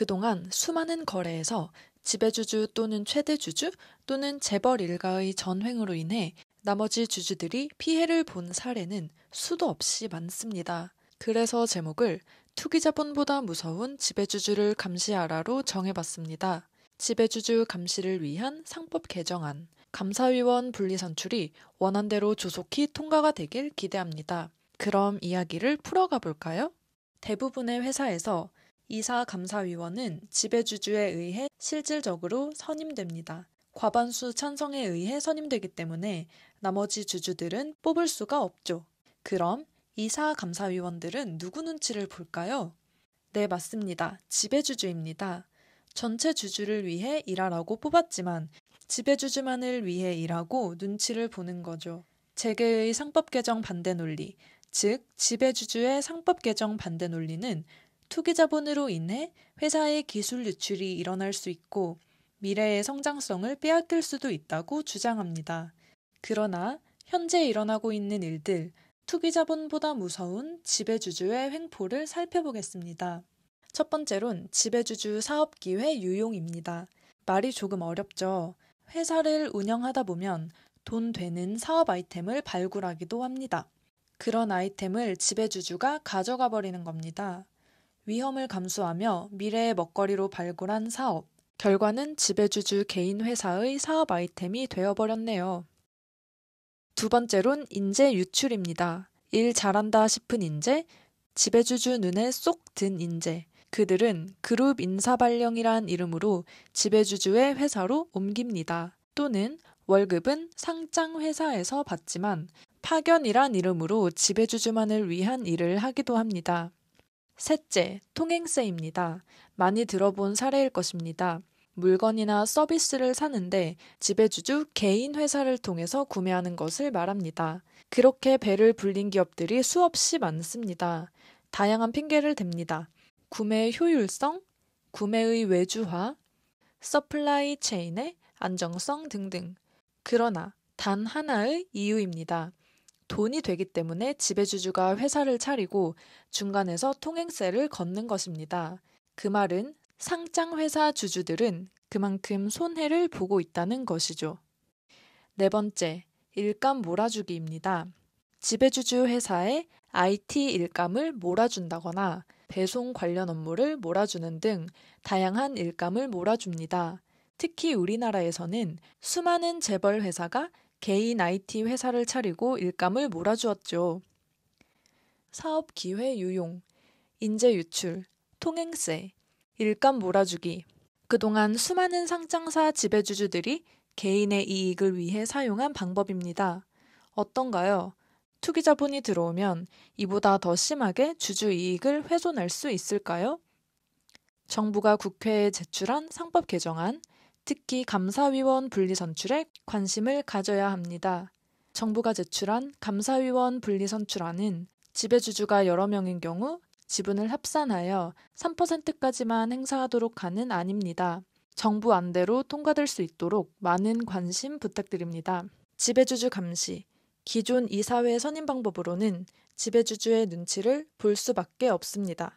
그동안 수많은 거래에서 지배주주 또는 최대주주 또는 재벌 일가의 전횡으로 인해 나머지 주주들이 피해를 본 사례는 수도 없이 많습니다. 그래서 제목을 투기자본보다 무서운 지배주주를 감시하라로 정해봤습니다. 지배주주 감시를 위한 상법 개정안, 감사위원 분리선출이 원안대로 조속히 통과가 되길 기대합니다. 그럼 이야기를 풀어가 볼까요? 대부분의 회사에서 이사 감사위원은 지배주주에 의해 실질적으로 선임됩니다. 과반수 찬성에 의해 선임되기 때문에 나머지 주주들은 뽑을 수가 없죠. 그럼 이사 감사위원들은 누구 눈치를 볼까요? 네, 맞습니다. 지배주주입니다. 전체 주주를 위해 일하라고 뽑았지만 지배주주만을 위해 일하고 눈치를 보는 거죠. 재계의 상법 개정 반대 논리, 즉 지배주주의 상법 개정 반대 논리는 투기 자본으로 인해 회사의 기술 유출이 일어날 수 있고 미래의 성장성을 빼앗길 수도 있다고 주장합니다. 그러나 현재 일어나고 있는 일들, 투기 자본보다 무서운 지배주주의 횡포를 살펴보겠습니다. 첫 번째론 지배주주 사업 기회 유용입니다. 말이 조금 어렵죠. 회사를 운영하다 보면 돈 되는 사업 아이템을 발굴하기도 합니다. 그런 아이템을 지배주주가 가져가 버리는 겁니다. 위험을 감수하며 미래의 먹거리로 발굴한 사업. 결과는 지배주주 개인 회사의 사업 아이템이 되어버렸네요. 두 번째론 인재 유출입니다. 일 잘한다 싶은 인재, 지배주주 눈에 쏙 든 인재. 그들은 그룹 인사발령이란 이름으로 지배주주의 회사로 옮깁니다. 또는 월급은 상장 회사에서 받지만 파견이란 이름으로 지배주주만을 위한 일을 하기도 합니다. 셋째, 통행세입니다. 많이 들어본 사례일 것입니다. 물건이나 서비스를 사는데 지배주주 개인 회사를 통해서 구매하는 것을 말합니다. 그렇게 배를 불린 기업들이 수없이 많습니다. 다양한 핑계를 댑니다. 구매 효율성, 구매의 외주화, 서플라이 체인의 안정성 등등. 그러나 단 하나의 이유입니다. 돈이 되기 때문에 지배주주가 회사를 차리고 중간에서 통행세를 걷는 것입니다. 그 말은 상장회사 주주들은 그만큼 손해를 보고 있다는 것이죠. 네 번째, 일감 몰아주기입니다. 지배주주 회사에 IT 일감을 몰아준다거나 배송 관련 업무를 몰아주는 등 다양한 일감을 몰아줍니다. 특히 우리나라에서는 수많은 재벌 회사가 개인 IT 회사를 차리고 일감을 몰아주었죠. 사업 기회 유용, 인재 유출, 통행세, 일감 몰아주기. 그동안 수많은 상장사 지배주주들이 개인의 이익을 위해 사용한 방법입니다. 어떤가요? 투기 자본이 들어오면 이보다 더 심하게 주주 이익을 훼손할 수 있을까요? 정부가 국회에 제출한 상법 개정안 특히 감사위원 분리 선출에 관심을 가져야 합니다. 정부가 제출한 감사위원 분리 선출안은 지배주주가 여러 명인 경우 지분을 합산하여 3%까지만 행사하도록 하는 안입니다. 정부 안대로 통과될 수 있도록 많은 관심 부탁드립니다. 지배주주 감시. 기존 이사회 선임 방법으로는 지배주주의 눈치를 볼 수밖에 없습니다.